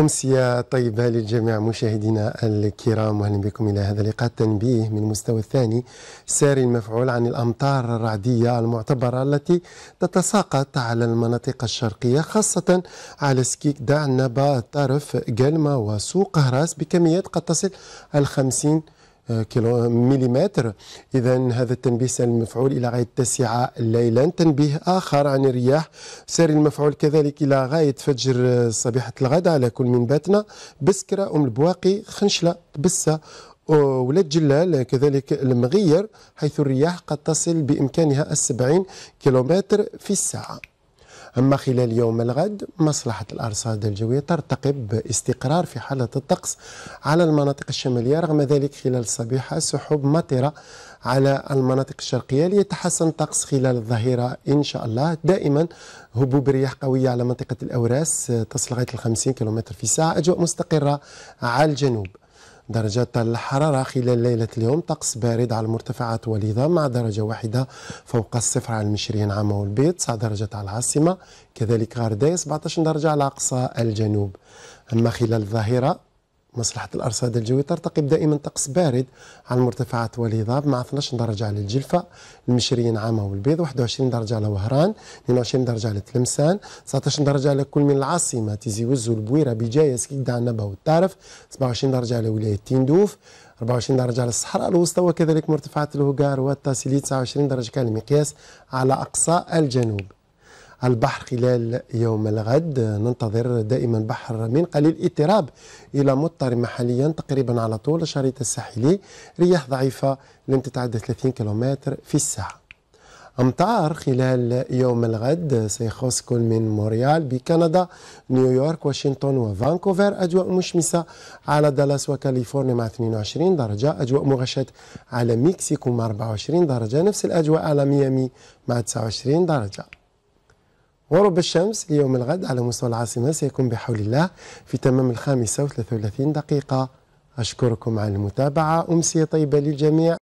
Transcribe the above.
أمسية طيبة للجميع مشاهدينا الكرام أهلا بكم إلى هذا اللقاء التنبيه من المستوى الثاني ساري المفعول عن الأمطار الرعدية المعتبرة التي تتساقط على المناطق الشرقية خاصة على سكيك دعنبا طرف قلمة وسوق هراس بكميات قد تصل الخمسين 50 كيلو مليمتر إذا هذا التنبيه سالم المفعول إلى غاية التاسعة ليلا تنبيه آخر عن الرياح سالم المفعول كذلك إلى غاية فجر آه، صبيحة الغد على كل من باتنا بسكرة أم البواقي خنشلة تبسة ولاد جلال كذلك المغير حيث الرياح قد تصل بإمكانها السبعين كيلومتر في الساعة أما خلال يوم الغد مصلحة الأرصاد الجوية ترتقب باستقرار في حالة الطقس على المناطق الشمالية رغم ذلك خلال الصبيحة سحب مطرة على المناطق الشرقية ليتحسن الطقس خلال الظهيرة إن شاء الله دائما هبوب رياح قوية على منطقة الأوراس تصل غاية 50 كيلومتر في ساعة أجواء مستقرة على الجنوب درجة الحرارة خلال ليلة اليوم طقس بارد على المرتفعات وليدة مع درجة واحدة فوق الصفر على المشرين عامة والبيت 9 درجة على العاصمة كذلك غارداي 17 درجة على أقصى الجنوب أما خلال الظهيرة مصلحة الأرصاد الجوي ترتقب دائما طقس بارد على المرتفعات والهضاب مع 12 درجة على الجلفة المشريين عامة والبيض 21 درجة على وهران 22 درجة على تلمسان 19 درجة على كل من العاصمة تيزي وزو البويرة بجاية سكيكدا عنبة والتارف 27 درجة على ولاية تندوف 24 درجة على الصحراء الوسطى وكذلك مرتفعات الهوغار والتاسيلي 29 درجة كالمقياس على أقصى الجنوب البحر خلال يوم الغد ننتظر دائما بحر من قليل اضطراب إلى مضطرب محليا تقريبا على طول الشريط الساحلي رياح ضعيفة لم تتعدى 30 كيلومتر في الساعة أمطار خلال يوم الغد سيخص كل من موريال بكندا نيويورك واشنطن وفانكوفر أجواء مشمسة على دالاس وكاليفورنيا مع 22 درجة أجواء مغشاة على مكسيكو مع 24 درجة نفس الأجواء على ميامي مع 29 درجة غروب الشمس ليوم الغد على مستوى العاصمة سيكون بحول الله في تمام الخامسة وثلاثة وثلاثين دقيقة أشكركم على المتابعة أمسية طيبة للجميع